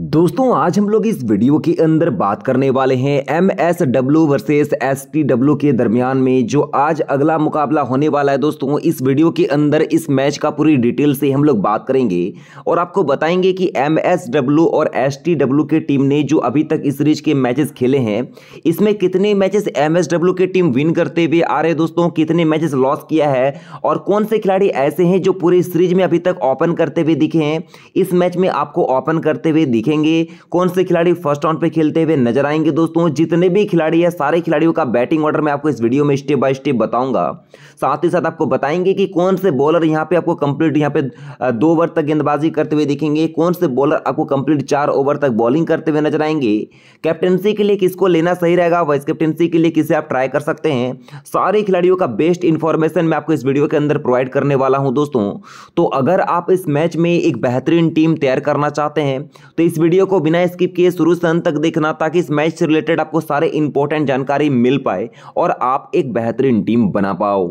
दोस्तों आज हम लोग इस वीडियो के अंदर बात करने वाले हैं M S W versus S T W के दरमियान में जो आज अगला मुकाबला होने वाला है दोस्तों इस वीडियो के अंदर इस मैच का पूरी डिटेल से हम लोग बात करेंगे और आपको बताएंगे कि एम एस डब्ल्यू और एस टी डब्ल्यू की टीम ने जो अभी तक इस सीरीज के मैचेस खेले हैं इसमें कितने मैचेस एम एस डब्ल्यू की टीम विन करते हुए आ रहे दोस्तों कितने मैचेस लॉस किया है और कौन से खिलाड़ी ऐसे हैं जो पूरे सीरीज में अभी तक ओपन करते हुए दिखे हैं इस मैच में आपको ओपन करते हुए दिखेंगे कौन से खिलाड़ी फर्स्ट राउंड पे खेलते हुए नजर आएंगे दोस्तों जितने भी खिलाड़ी है सारे खिलाड़ियों का बैटिंग ऑर्डर मैं आपको इस वीडियो में स्टेप बाय स्टेप बताऊंगा साथ ही साथ आपको बताएंगे कि कौन से बॉलर यहाँ पे आपको कंप्लीट यहाँ पे दो ओवर तक गेंदबाजी करते हुए दिखेंगे कौन से बॉलर आपको कंप्लीट चार ओवर तक बॉलिंग करते हुए नजर आएंगे कैप्टनसी के लिए किसको लेना सही रहेगा वाइस कैप्टनसी के लिए किसे आप ट्राई कर सकते हैं सारे खिलाड़ियों का बेस्ट इन्फॉर्मेशन मैं आपको इस वीडियो के अंदर प्रोवाइड करने वाला हूँ दोस्तों तो अगर आप इस मैच में एक बेहतरीन टीम तैयार करना चाहते हैं तो इस वीडियो को बिना स्किप किए शुरू से अंत तक देखना ताकि इस मैच से रिलेटेड आपको सारे इंपॉर्टेंट जानकारी मिल पाए और आप एक बेहतरीन टीम बना पाओ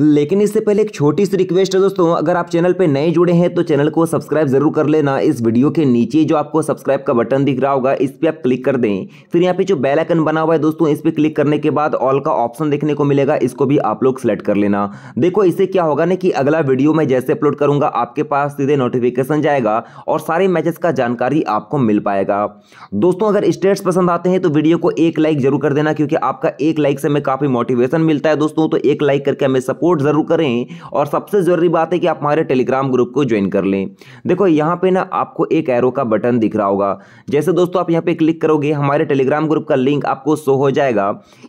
लेकिन इससे पहले एक छोटी सी रिक्वेस्ट है दोस्तों अगर आप चैनल पे नए जुड़े हैं तो चैनल को सब्सक्राइब जरूर कर लेना इस वीडियो के नीचे जो आपको सब्सक्राइब का बटन दिख रहा होगा इस पर आप क्लिक कर दें फिर यहाँ पे जो बेल आइकन बना हुआ है दोस्तों इस पर क्लिक करने के बाद ऑल का ऑप्शन देखने को मिलेगा इसको भी आप लोग सेलेक्ट कर लेना देखो इससे क्या होगा ना कि अगला वीडियो मैं जैसे अपलोड करूंगा आपके पास सीधे नोटिफिकेशन जाएगा और सारे मैचेस का जानकारी आपको मिल पाएगा दोस्तों अगर स्टेट्स पसंद आते हैं तो वीडियो को एक लाइक जरूर कर देना क्योंकि आपका एक लाइक से हमें काफी मोटिवेशन मिलता है दोस्तों तो एक लाइक करके हमें सपोर्ट सपोर्ट ज़रूर करें और सबसे ज़रूरी बात है कि आप हमारे टेलीग्राम ग्रुप को ज्वाइन कर लें देखो यहाँ पे ना आपको एक एरो का बटन दिख रहा होगा जैसे दोस्तों आप यहाँ पे क्लिक करोगे हमारे टेलीग्राम ग्रुप का लिंक आपको शो हो जाएगा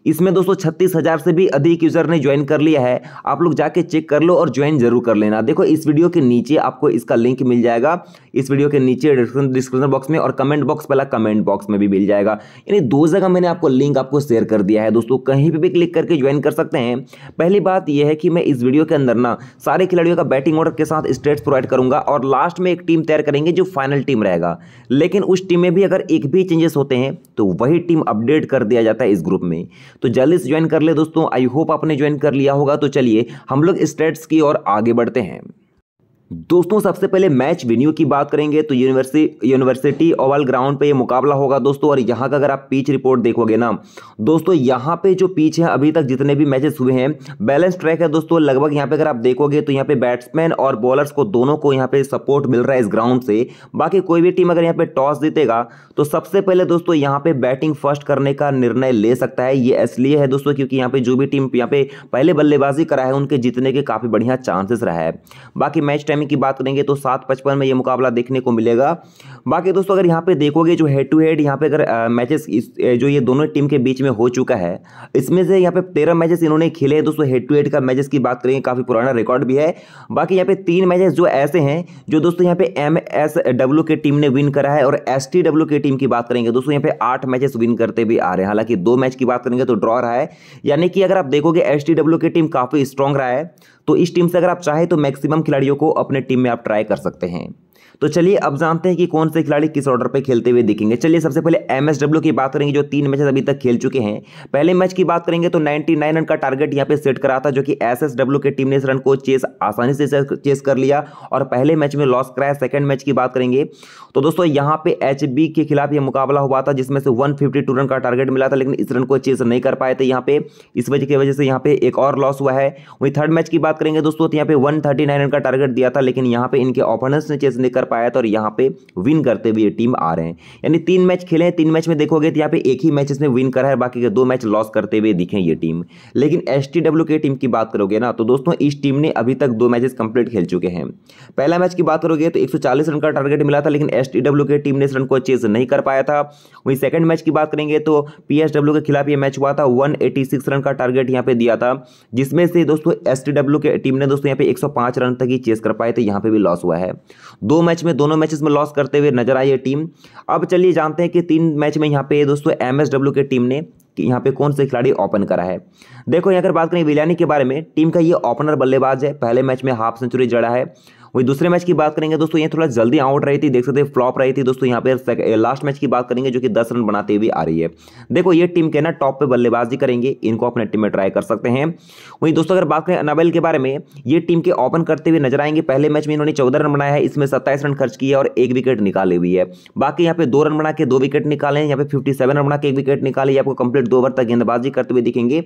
इसमें दोस्तों छत्तीस से भी अधिक यूज़र ने ज्वाइन कर लिया है आप लोग जाके चेक कर लो और ज्वाइन जरूर कर लेना देखो इस वीडियो के नीचे आपको इसका लिंक मिल जाएगा इस वीडियो के नीचे डिस्क्रिप्शन बॉक्स में और कमेंट बॉक्स पहला कमेंट बॉक्स में भी मिल जाएगा यानी दो जगह मैंने आपको लिंक आपको शेयर कर दिया है दोस्तों कहीं पर भी क्लिक करके ज्वाइन कर सकते हैं पहली बात यह है कि कि मैं इस वीडियो के अंदर ना सारे खिलाड़ियों का बैटिंग ऑर्डर के साथ स्टेट्स प्रोवाइड करूंगा और लास्ट में एक टीम तैयार करेंगे जो फाइनल टीम रहेगा लेकिन उस टीम में भी अगर एक भी चेंजेस होते हैं तो वही टीम अपडेट कर दिया जाता है इस ग्रुप में तो जल्दी से ज्वाइन कर ले दोस्तों आई होप आपने ज्वाइन कर लिया होगा तो चलिए हम लोग स्टेट्स की ओर आगे बढ़ते हैं दोस्तों सबसे पहले मैच वेन्यू की बात करेंगे तो यूनिवर्सिटी यूनिवर्सिटी ओवल ग्राउंड पे ये मुकाबला होगा दोस्तों और यहाँ का अगर आप पीच रिपोर्ट देखोगे ना दोस्तों यहाँ पे जो पीच है अभी तक जितने भी मैचेस हुए हैं बैलेंस ट्रैक है दोस्तों लगभग यहाँ पे अगर आप देखोगे तो यहाँ पे बैट्समैन और बॉलर्स को दोनों को यहाँ पे सपोर्ट मिल रहा है इस ग्राउंड से बाकी कोई भी टीम अगर यहाँ पे टॉस जीतेगा तो सबसे पहले दोस्तों यहाँ पे बैटिंग फर्स्ट करने का निर्णय ले सकता है ये इसलिए है दोस्तों क्योंकि यहाँ पे जो भी टीम यहाँ पे पहले बल्लेबाजी करा है उनके जीतने के काफी बढ़िया चांसेस रहा है बाकी मैच टाइम टाइमिंग की बात करेंगे तो सात पचपन में ये मुकाबला देखने को मिलेगा बाकी दोस्तों अगर यहाँ पे देखोगे जो हेड टू हेड यहाँ पे अगर मैचेस जो ये दोनों टीम के बीच में हो चुका है इसमें से यहाँ पे तेरह मैचेस इन्होंने खेले हैं दोस्तों हेड टू हेड का मैचेस की बात करेंगे काफ़ी पुराना रिकॉर्ड भी है बाकी यहाँ पे तीन मैचेस जो ऐसे हैं जो दोस्तों यहाँ पे एम एस डब्ल्यू की टीम ने विन करा है और एस टी डब्ल्यू की टीम की बात करेंगे दोस्तों यहाँ पे आठ मैचेस विन करते भी आ रहे हैं हालांकि दो मैच की बात करेंगे तो ड्रॉ रहा है यानी कि अगर आप देखोगे एस टी डब्ल्यू की टीम काफ़ी स्ट्रॉन्ग रहा है तो इस टीम से अगर आप चाहें तो मैक्सिमम खिलाड़ियों को अपने टीम में आप ट्राई कर सकते हैं तो चलिए अब जानते हैं कि कौन से खिलाड़ी किस ऑर्डर पर खेलते हुए दिखेंगे चलिए सबसे पहले एम की बात करेंगे जो तीन मैचेस अभी तक खेल चुके हैं पहले मैच की बात करेंगे तो नाइनटी रन का टारगेट यहाँ पे सेट करा था जो कि एस की टीम ने इस रन को चेस आसानी से चेस कर लिया और पहले मैच में लॉस कराया सेकंड मैच की बात करेंगे तो दोस्तों यहाँ पे एच के खिलाफ ये मुकाबला हुआ था जिसमें से वन रन का टारगेट मिला था लेकिन इस रन को चेस नहीं कर पाए थे यहाँ पे इस वजह की वजह से यहाँ पे एक और लॉस हुआ है वहीं थर्ड मैच की बात करेंगे दोस्तों तो यहाँ पे वन रन का टारगेट दिया था लेकिन यहाँ पे इनके ओपोनेंट्स ने चेस नहीं कर पाया था और यहाँ पे विन करते हुए ये टीम आ रहे हैं यानी तीन मैच खेले हैं तीन मैच में देखोगे तो यहाँ पे एक ही मैच इसने विन करा है बाकी के दो मैच लॉस करते हुए दिखे ये टीम लेकिन एस के टीम की बात करोगे ना तो दोस्तों इस टीम ने अभी तक दो मैचेस कंप्लीट खेल चुके हैं पहला मैच की बात करोगे तो 140 रन का टारगेट मिला था लेकिन एस के टीम ने इस रन को चेज नहीं कर पाया था वहीं सेकंड मैच की बात करेंगे तो पी के खिलाफ ये मैच हुआ था 186 रन का टारगेट यहाँ पे दिया था जिसमें से दोस्तों एस के टीम ने दोस्तों यहाँ पे 105 रन तक ही चेज कर पाए थे यहाँ पे भी लॉस हुआ है दो मैच मैच में दोनों मैचेस में लॉस करते हुए नजर आई है टीम अब चलिए जानते हैं कि तीन मैच में यहाँ पे दोस्तों एमएसडब्ल्यू की टीम ने कि यहाँ पे कौन से खिलाड़ी ओपन करा है देखो यहाँ अगर बात करें विलियानी के बारे में टीम का ये ओपनर बल्लेबाज है पहले मैच में हाफ सेंचुरी जड़ा है वही दूसरे मैच की बात करेंगे दोस्तों ये थोड़ा जल्दी आउट रही थी देख सकते हैं फ्लॉप रही थी दोस्तों यहाँ पे लास्ट मैच की बात करेंगे जो कि दस रन बनाते हुए आ रही है देखो ये टीम के ना टॉप पे बल्लेबाजी करेंगे इनको अपने टीम में ट्राई कर सकते हैं वहीं दोस्तों अगर बात करें अनाबेल के बारे में ये टीम के ओपन करते हुए नजर आएंगे पहले मैच में इन्होंने चौदह रन बनाया है इसमें सत्ताईस रन खर्च किया और एक विकेट निकाली हुई है बाकी यहाँ पे दो रन बना के दो विकेट निकाले यहाँ पे फिफ्टी रन बना के एक विकेट निकाले आपको कंप्लीट दो ओवर तक गेंदबाजी करते हुए दिखेंगे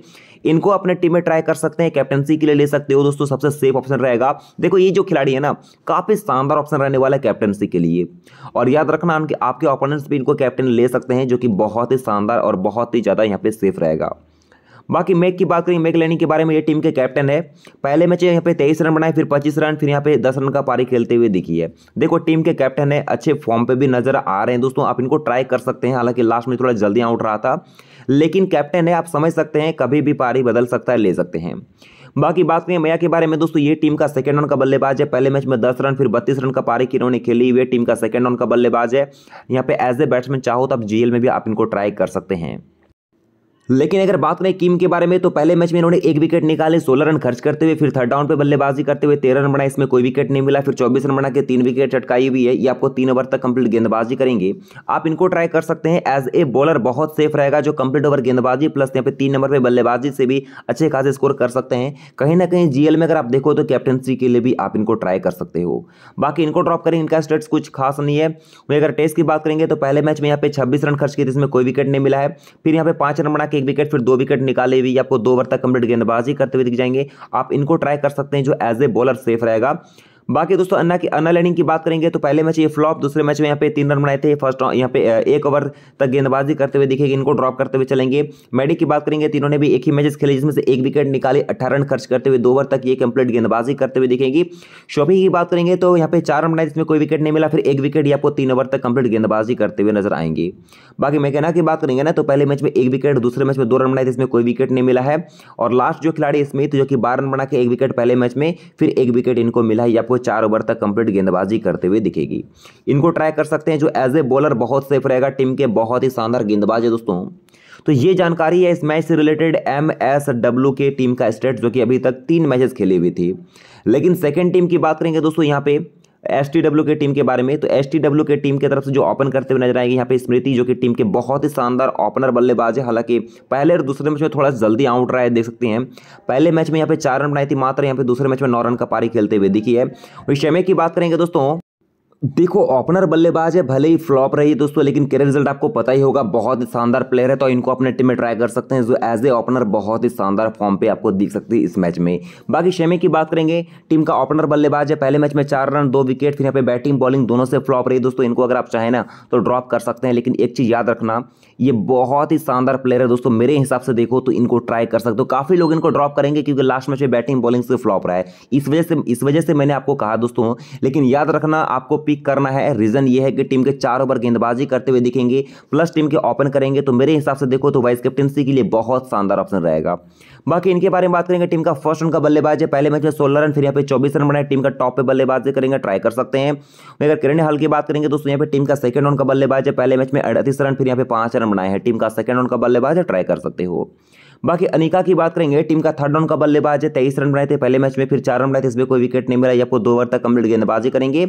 इनको अपने टीम में ट्राई कर सकते हैं कैप्टनसी के लिए ले सकते हो दोस्तों सबसे सेफ ऑप्शन रहेगा देखो ये जो खिलाड़ी है ना काफ़ी शानदार ऑप्शन रहने वाला है कैप्टनसी के लिए और याद रखना उनके आपके ओपोनेंट्स भी इनको कैप्टन ले सकते हैं जो कि बहुत ही शानदार और बहुत ही ज़्यादा यहाँ पे सेफ रहेगा बाकी मैक की बात करें मैक लेनी के बारे में ये टीम के कैप्टन है पहले मैच यहाँ पे तेईस रन बनाए फिर पच्चीस रन फिर यहाँ पे दस रन का पारी खेलते हुए दिखी है देखो टीम के कैप्टन है अच्छे फॉर्म पे भी नजर आ रहे हैं दोस्तों आप इनको ट्राई कर सकते हैं हालांकि लास्ट में थोड़ा जल्दी आउट रहा था लेकिन कैप्टन है आप समझ सकते हैं कभी भी पारी बदल सकता है ले सकते हैं बाकी बात करें मैया के बारे में दोस्तों ये टीम का सेकंड राउंड का बल्लेबाज है पहले मैच में दस रन फिर बत्तीस रन का पारी इन्होंने खेली वे टीम का सेकंड राउंड का बल्लेबाज है यहाँ पे एज ए बैट्समैन चाहो तो आप जीएल में भी आप इनको ट्राई कर सकते हैं लेकिन अगर बात करें किम के बारे में तो पहले मैच में इन्होंने एक विकेट निकाले सोलह रन खर्च करते हुए फिर थर्ड डाउन पर बल्लेबाजी करते हुए तेरह रन बना इसमें कोई विकेट नहीं मिला फिर चौबीस रन बना के तीन विकेट चटकाई हुई है ये आपको तीन ओवर तक कंप्लीट गेंदबाजी करेंगे आप इनको ट्राई कर सकते हैं एज ए बॉलर बहुत सेफ रहेगा जो कंप्लीट ओवर गेंदबाजी प्लस यहाँ पे तीन नंबर पर बल्लेबाजी से भी अच्छे खासे स्कोर कर सकते हैं कहीं ना कहीं जीएल में अगर आप देखो तो कैप्टनसी के लिए भी आप इनको ट्राई कर सकते हो बाकी इनको ड्रॉप करेंगे इनका स्टेट्स कुछ खास नहीं है वहीं अगर टेस्ट की बात करेंगे तो पहले मैच में यहाँ पे छब्बीस रन खर्च किए थे इसमें कोई विकेट नहीं मिला है फिर यहाँ पे पाँच रन बना के एक विकेट फिर दो विकेट निकाले हुए आपको दो ओवर तक कंप्लीट गेंदबाजी करते हुए दिख जाएंगे आप इनको ट्राई कर सकते हैं जो एज ए बॉलर सेफ रहेगा बाकी दोस्तों अन्ना की अन्ना लैंडिंग की बात करेंगे तो पहले मैच ये फ्लॉप दूसरे मैच में यहाँ पे तीन रन बनाए थे फर्स्ट यहाँ पे एक ओवर तक गेंदबाजी करते हुए दिखेगी इनको ड्रॉप करते हुए चलेंगे मेडिक की बात करेंगे तीनों ने भी एक ही मैचेस खेले जिसमें से एक विकेट निकाले अठारह रन खर्च करते हुए दो ओवर तक ये कंप्लीट गेंदबाजी करते हुए दिखेंगी शोभी की बात करेंगे तो यहाँ पे चार रन बनाए जिसमें कोई विकेट नहीं मिला फिर एक विकेट या आपको तीन ओवर तक कंप्लीट गेंदबाजी करते हुए नजर आएंगे बाकी मैकेना की बात करेंगे ना तो पहले मैच में एक विकेट दूसरे मैच में दो रन बनाए थे इसमें कोई विकेट नहीं मिला है और लास्ट जो खिलाड़ी स्मिथ जो कि बारह रन बना के एक विकेट पहले मैच में फिर एक विकेट इनको मिला है आपको चार ओवर तक कंप्लीट गेंदबाजी करते हुए दिखेगी इनको ट्राई कर सकते हैं जो एज ए बॉलर बहुत सेफ रहेगा टीम के बहुत ही शानदार गेंदबाज है दोस्तों तो ये जानकारी है इस मैच से रिलेटेड एम एस डब्ल्यू के टीम का स्टेट जो कि अभी तक तीन मैचेस खेली हुई थी लेकिन सेकेंड टीम की बात करेंगे दोस्तों यहाँ पे एस के टीम के बारे में तो एस के टीम की तरफ से जो ओपन करते हुए नजर आएंगे यहाँ पे स्मृति जो कि टीम के बहुत ही शानदार ओपनर बल्लेबाज है हालांकि पहले और दूसरे मैच में थोड़ा जल्दी आउट रहा है देख सकते हैं पहले मैच में यहाँ पे चार रन बनाई थी मात्र यहाँ पे दूसरे मैच में नौ रन का पारी खेलते हुए दिखी है वही क्षमे की बात करेंगे दोस्तों देखो ओपनर बल्लेबाज है भले ही फ्लॉप रही है दोस्तों लेकिन कैरियर रिजल्ट आपको पता ही होगा बहुत ही शानदार प्लेयर है तो इनको अपने टीम में ट्राई कर सकते हैं जो एज ए ओपनर बहुत ही शानदार फॉर्म पे आपको दिख सकती है इस मैच में बाकी शेमे की बात करेंगे टीम का ओपनर बल्लेबाज है पहले मैच में चार रन दो विकेट फिर यहाँ पे बैटिंग बॉलिंग दोनों से फ्लॉप रही दोस्तों इनको अगर आप चाहें ना तो ड्रॉप कर सकते हैं लेकिन एक चीज़ याद रखना ये बहुत ही शानदार प्लेयर है दोस्तों मेरे हिसाब से देखो तो इनको ट्राई कर सकते हो काफी लोग इनको ड्रॉप करेंगे क्योंकि लास्ट मैच में बैटिंग बॉलिंग से फ्लॉप रहा है इस वजह से इस वजह से मैंने आपको कहा दोस्तों लेकिन याद रखना आपको पिक करना है रीजन ये है कि टीम के चार ओवर गेंदबाजी करते हुए दिखेंगे प्लस टीम के ओपन करेंगे तो मेरे हिसाब से देखो तो वाइस कैप्टनसी के लिए बहुत शानदार ऑप्शन रहेगा बाकी इनके बारे में बात करेंगे टीम का फर्स्ट रन का बल्लेबाज है पहले मैच में सोलह रन फिर यहाँ पे चौबीस रन बनाए टीम का टॉप पे बल्लेबाजी करेंगे ट्राई कर सकते हैं अगर किरण हल की बात करेंगे दोस्तों यहाँ पे टीम का सेकंड रन का बल्लेबाज है पहले मैच में अड़तीस रन फिर यहाँ पे पांच रन रन बनाए हैं टीम का सेकेंड राउंड का बल्लेबाज है ट्राई कर सकते हो बाकी अनिका की बात करेंगे टीम का थर्ड राउंड का बल्लेबाज है तेईस रन बनाए थे पहले मैच में फिर चार रन बनाए थे इसमें कोई विकेट नहीं मिला ये आपको दो ओवर तक कंप्लीट गेंदबाजी करेंगे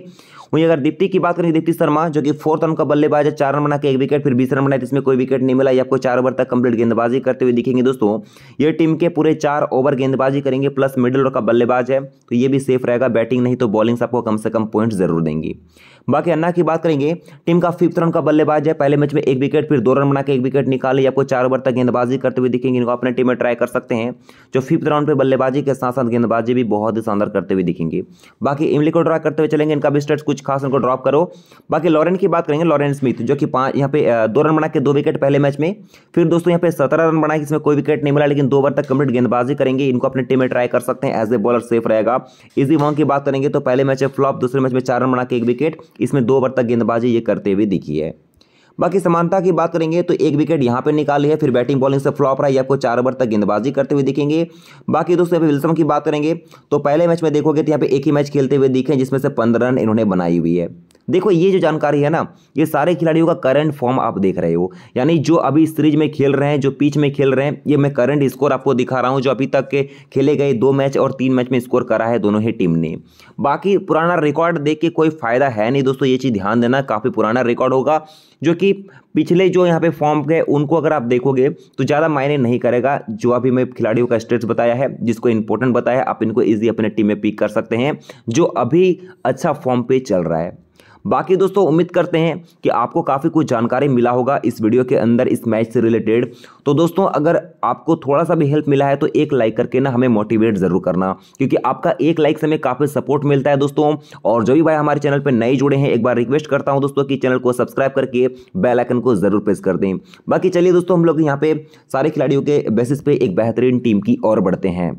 वहीं अगर दीप्ति की बात करेंगे दीप्ति शर्मा जो कि फोर्थ राउंड का बल्लेबाज है चार रन बना के एक विकेट फिर बीस रन बनाए थे इसमें कोई विकेट नहीं मिला ये आपको चार ओवर तक कंप्लीट गेंदबाजी करते हुए दिखेंगे दोस्तों ये टीम के पूरे चार ओवर गेंदबाजी करेंगे प्लस मिडल ओवर का बल्लेबाज है तो ये भी सेफ रहेगा बैटिंग नहीं तो बॉलिंग से आपको कम से कम पॉइंट जरूर देंगी बाकी अन्ना की बात करेंगे टीम का फिफ्थ रन का बल्लेबाज है पहले मैच में एक विकेट फिर दो रन बना के एक विकेट निकाले कोई चार ओवर तक गेंदबाजी करते हुए दिखेंगे इनको अपने टीम में ट्राई कर सकते हैं जो फिफ्थ राउंड पर बल्लेबाजी के साथ साथ गेंदबाजी भी बहुत ही शानदार करते हुए दिखेंगे बाकी इमली को ड्रा करते हुए चलेंगे इनका भी स्टेट्स कुछ खास इनको ड्रॉप करो बाकी लॉरेन की बात करेंगे लॉरेन स्मिथ जो कि पाँच यहाँ पे दो रन बना के दो विकेट पहले मैच में फिर दोस्तों यहाँ पे सत्रह रन बनाए इसमें कोई विकेट नहीं मिला लेकिन दो ओवर तक कंप्लीट गेंदबाजी करेंगे इनको अपने टीम में ट्राई कर सकते हैं एज ए बॉलर सेफ रहेगा इजी वॉन्ग की बात करेंगे तो पहले मैच में फ्लॉप दूसरे मैच में चार रन बना के एक विकेट इसमें दो बार तक गेंदबाजी ये करते हुए दिखी है बाकी समानता की बात करेंगे तो एक विकेट यहाँ पर निकाली है फिर बैटिंग बॉलिंग से फ्लॉप रहा है आपको चार ओवर तक गेंदबाजी करते हुए दिखेंगे बाकी दोस्तों यहाँ पे की बात करेंगे तो पहले मैच में देखोगे तो यहाँ पे एक ही मैच खेलते हुए दिखे जिसमें से पंद्रह रन इन्होंने बनाई हुई है देखो ये जो जानकारी है ना ये सारे खिलाड़ियों का करंट फॉर्म आप देख रहे हो यानी जो अभी सीरीज में खेल रहे हैं जो पिच में खेल रहे हैं ये मैं करंट स्कोर आपको दिखा रहा हूँ जो अभी तक के खेले गए दो मैच और तीन मैच में स्कोर करा है दोनों ही टीम ने बाकी पुराना रिकॉर्ड देख के कोई फायदा है नहीं दोस्तों ये चीज़ ध्यान देना काफ़ी पुराना रिकॉर्ड होगा जो कि पिछले जो यहाँ पे फॉर्म गए उनको अगर आप देखोगे तो ज़्यादा मायने नहीं करेगा जो अभी मैं खिलाड़ियों का स्टेट्स बताया है जिसको इंपॉर्टेंट बताया आप इनको इजी अपने टीम में पिक कर सकते हैं जो अभी अच्छा फॉर्म पे चल रहा है बाकी दोस्तों उम्मीद करते हैं कि आपको काफ़ी कुछ जानकारी मिला होगा इस वीडियो के अंदर इस मैच से रिलेटेड तो दोस्तों अगर आपको थोड़ा सा भी हेल्प मिला है तो एक लाइक करके ना हमें मोटिवेट ज़रूर करना क्योंकि आपका एक लाइक से हमें काफ़ी सपोर्ट मिलता है दोस्तों और जो भी भाई हमारे चैनल पर नए जुड़े हैं एक बार रिक्वेस्ट करता हूँ दोस्तों कि चैनल को सब्सक्राइब करके बेलाइकन को ज़रूर प्रेस कर दें बाकी चलिए दोस्तों हम लोग यहाँ पे सारे खिलाड़ियों के बेसिस पे एक बेहतरीन टीम की ओर बढ़ते हैं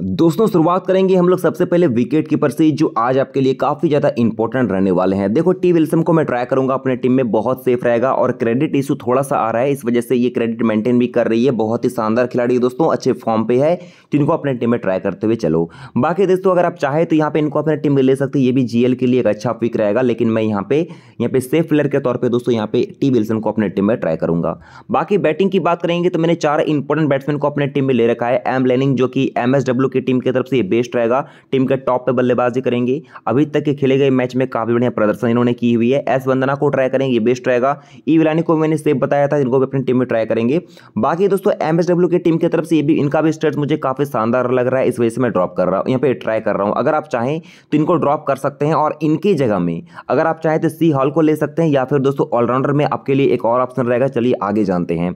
दोस्तों शुरुआत करेंगे हम लोग सबसे पहले विकेट कीपर से जो आज आपके लिए काफ़ी ज़्यादा इंपॉर्टेंट रहने वाले हैं देखो टी विल्सम को मैं ट्राई करूंगा अपने टीम में बहुत सेफ रहेगा और क्रेडिट इशू थोड़ा सा आ रहा है इस वजह से ये क्रेडिट मेंटेन भी कर रही है बहुत ही शानदार खिलाड़ी दोस्तों अच्छे फॉर्म पे है जिनको अपने टीम में ट्राई करते हुए चलो बाकी दोस्तों अगर आप चाहे तो यहाँ पर इनको अपने टीम में ले सकते ये भी जी के लिए एक अच्छा पिक रहेगा लेकिन मैं यहाँ पे यहाँ पे सेफ प्लेयर के तौर पर दोस्तों यहाँ पे टी विल्सन को अपने टीम में ट्राई करूंगा बाकी बैटिंग की बात करेंगे तो मैंने चार इंपॉर्टेंट बैट्समैन को अपने टीम में ले रखा है एम लेनिंग जो कि एम लोग की टीम की तरफ से ये बेस्ट रहेगा टीम के टॉप पे बल्लेबाजी करेंगे अभी तक के खेले गए मैच में काफ़ी बढ़िया प्रदर्शन इन्होंने की हुई है एस वंदना को ट्राई करेंगे ये बेस्ट रहेगा ई विलानी को मैंने सेफ बताया था इनको भी अपनी टीम में ट्राई करेंगे बाकी दोस्तों एम की टीम की तरफ से ये भी इनका भी स्टेट मुझे काफ़ी शानदार लग रहा है इस वजह से मैं ड्रॉप कर रहा हूँ यहाँ पर ट्राई कर रहा हूँ अगर आप चाहें तो इनको ड्रॉप कर सकते हैं और इनकी जगह में अगर आप चाहें तो सी हॉल को ले सकते हैं या फिर दोस्तों ऑलराउंडर में आपके लिए एक और ऑप्शन रहेगा चलिए आगे जानते हैं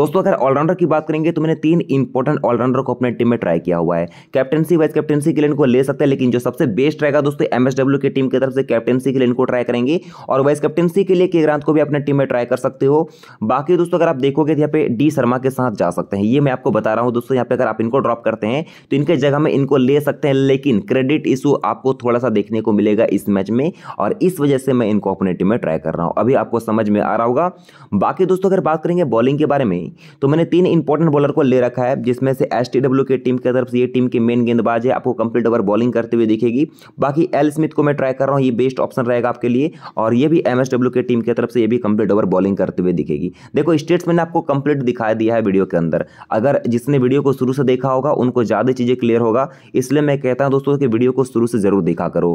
दोस्तों अगर ऑलराउंडर की बात करेंगे तो मैंने तीन इंपॉर्टेंट ऑलराउंडर को अपने टीम में ट्राई किया हुआ है है कैप्टनसी वाइस कैप्टनसी के लिए इनको ले सकते हैं लेकिन जो सबसे बेस्ट रहेगा दोस्तों एमएसडब्ल्यू की टीम की तरफ से कैप्टनसी के लिए इनको ट्राई करेंगे और वाइस कैप्टनसी के लिए केग्रांत को भी अपने टीम में ट्राई कर सकते हो बाकी दोस्तों अगर आप देखोगे तो यहाँ पे डी शर्मा के साथ जा सकते हैं ये मैं आपको बता रहा हूँ दोस्तों यहाँ पे अगर आप इनको ड्रॉप करते हैं तो इनके जगह में इनको ले सकते हैं लेकिन क्रेडिट इशू आपको थोड़ा सा देखने को मिलेगा इस मैच में और इस वजह से मैं इनको अपने टीम में ट्राई कर रहा हूँ अभी आपको समझ में आ रहा होगा बाकी दोस्तों अगर बात करेंगे बॉलिंग के बारे में तो मैंने तीन इंपॉर्टेंट बॉलर को ले रखा है जिसमें से एस टी डब्ल्यू की टीम की तरफ से ये टीम के मेन गेंदबाज है आपको कंप्लीट ओवर बॉलिंग करते हुए दिखेगी बाकी एल स्मिथ को मैं ट्राई कर रहा हूँ ये बेस्ट ऑप्शन रहेगा आपके लिए और ये भी एम के टीम की तरफ से ये भी कंप्लीट ओवर बॉलिंग करते हुए दिखेगी देखो स्टेट्स मैंने आपको कंप्लीट दिखा दिया है वीडियो के अंदर अगर जिसने वीडियो को शुरू से देखा होगा उनको ज़्यादा चीज़ें क्लियर होगा इसलिए मैं कहता हूँ दोस्तों कि वीडियो को शुरू से ज़रूर देखा करो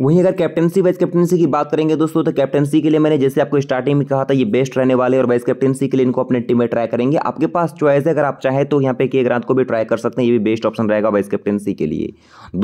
वहीं अगर कैप्टनसी वाइस कैप्टनसी की बात करेंगे दोस्तों तो कैप्टनसी के लिए मैंने जैसे आपको स्टार्टिंग में कहा था ये बेस्ट रहने वाले और वाइस कैप्टनसी के लिए इनको अपने टीम में ट्राई करेंगे आपके पास चॉइस है अगर आप चाहें तो यहाँ पे के ग्रांत को भी ट्राई कर सकते हैं ये भी बेस्ट ऑप्शन रहेगा वाइस कैप्टनसी के लिए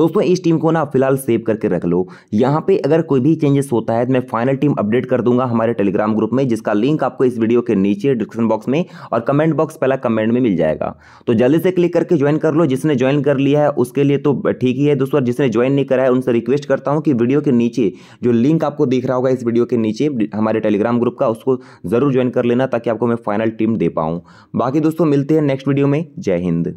दोस्तों इस टीम को ना फिलहाल सेव करके रख लो यहाँ पे अगर कोई भी चेंजेस होता है तो मैं फाइनल टीम अपडेट कर दूंगा हमारे टेलीग्राम ग्रुप में जिसका लिंक आपको इस वीडियो के नीचे डिस्क्रिप्शन बॉक्स में और कमेंट बॉक्स पहला कमेंट में मिल जाएगा तो जल्दी से क्लिक करके ज्वाइन कर लो जिसने ज्वाइन कर लिया है उसके लिए तो ठीक ही है दोस्तों जिसने ज्वाइन नहीं करा है उनसे रिक्वेस्ट करता हूँ कि वीडियो के नीचे जो लिंक आपको दिख रहा होगा इस वीडियो के नीचे हमारे टेलीग्राम ग्रुप का उसको ज़रूर ज्वाइन कर लेना ताकि आपको मैं फाइनल टीम दे पाऊँ बाकी दोस्तों मिलते हैं नेक्स्ट वीडियो में जय हिंद